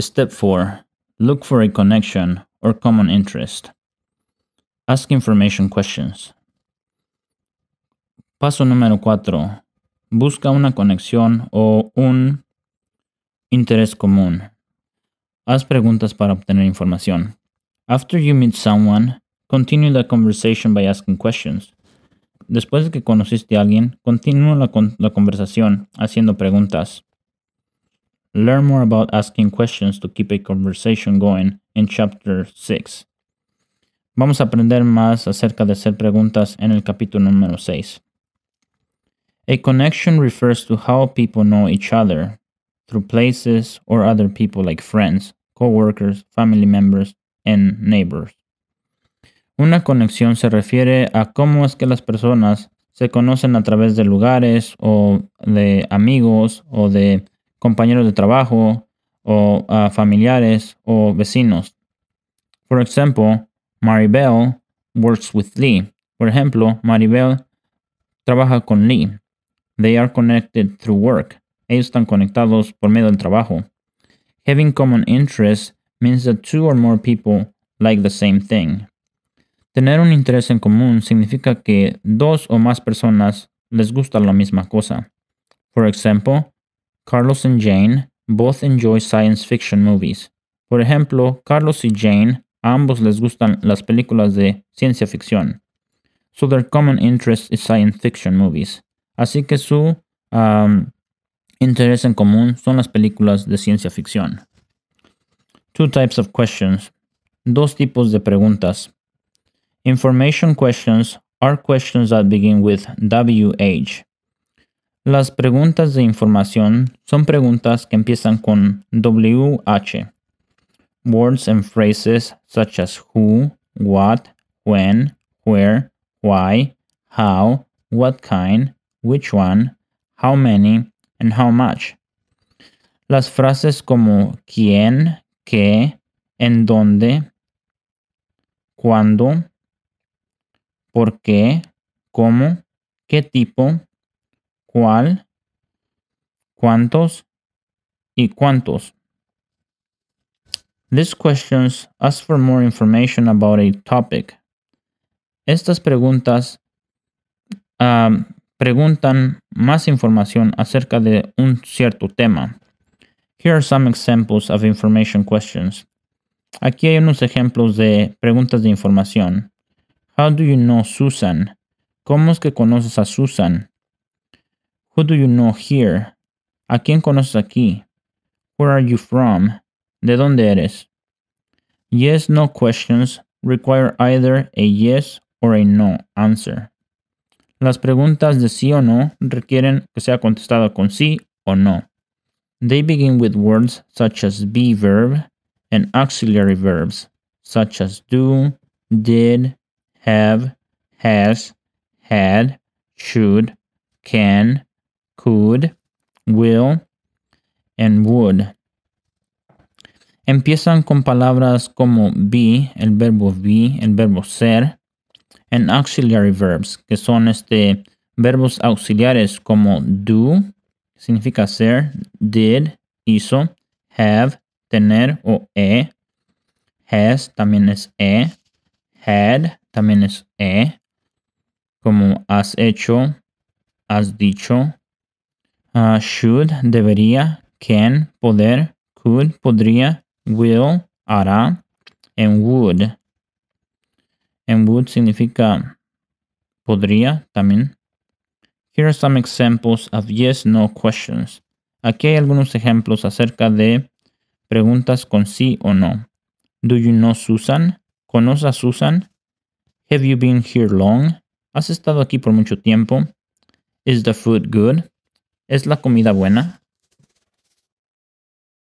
Step 4. Look for a connection or common interest. Ask information questions. Paso número 4. Busca una conexión o un interés común. Haz preguntas para obtener información. After you meet someone, continue the conversation by asking questions. Después de que conociste a alguien, continúa la, la conversación haciendo preguntas. Learn more about asking questions to keep a conversation going in chapter 6. Vamos a aprender más acerca de hacer preguntas en el capítulo número 6. A connection refers to how people know each other through places or other people like friends, coworkers, family members, and neighbors. Una conexión se refiere a cómo es que las personas se conocen a través de lugares o de amigos o de compañeros de trabajo o familiares o vecinos. For example, Maribel works with Lee. Por ejemplo, Maribel trabaja con Lee. They are connected through work. Ellos están conectados por medio del trabajo. Having common interests means that two or more people like the same thing. Tener un interés en común significa que dos o más personas les gusta la misma cosa. For example. Carlos and Jane both enjoy science fiction movies. Por ejemplo, Carlos y Jane, ambos les gustan las películas de ciencia ficción. So their common interest is science fiction movies. Así que su um, interés en común son las películas de ciencia ficción. Two types of questions. Dos tipos de preguntas. Information questions are questions that begin with WH. Las preguntas de información son preguntas que empiezan con WH. Words and phrases such as who, what, when, where, why, how, what kind, which one, how many, and how much. Las frases como quién, qué, en dónde, cuándo, por qué, cómo, qué tipo, cuál, cuántos, y cuántos. These questions ask for more information about a topic. Estas preguntas um, preguntan más información acerca de un cierto tema. Here are some examples of information questions. Aquí hay unos ejemplos de preguntas de información. How do you know Susan? ¿Cómo es que conoces a Susan? Who do you know here? ¿A quién conoces aquí? Where are you from? ¿De dónde eres? Yes, no questions require either a yes or a no answer. Las preguntas de sí o no requieren que sea contestada con sí o no. They begin with words such as be verb and auxiliary verbs such as do, did, have, has, had, should, can, could, will, and would. Empiezan con palabras como be, el verbo be, el verbo ser, and auxiliary verbs, que son este, verbos auxiliares como do, significa ser, did, hizo, have, tener o e, has también es e, had también es e, como has hecho, has dicho, Ah, should, debería, can, poder, could, podría, will, hará, and would. And would significa podría también. Here are some examples of yes, no questions. Aquí hay algunos ejemplos acerca de preguntas con sí o no. Do you know Susan? ¿Conoces a Susan? Have you been here long? ¿Has estado aquí por mucho tiempo? Is the food good? ¿Es la comida buena?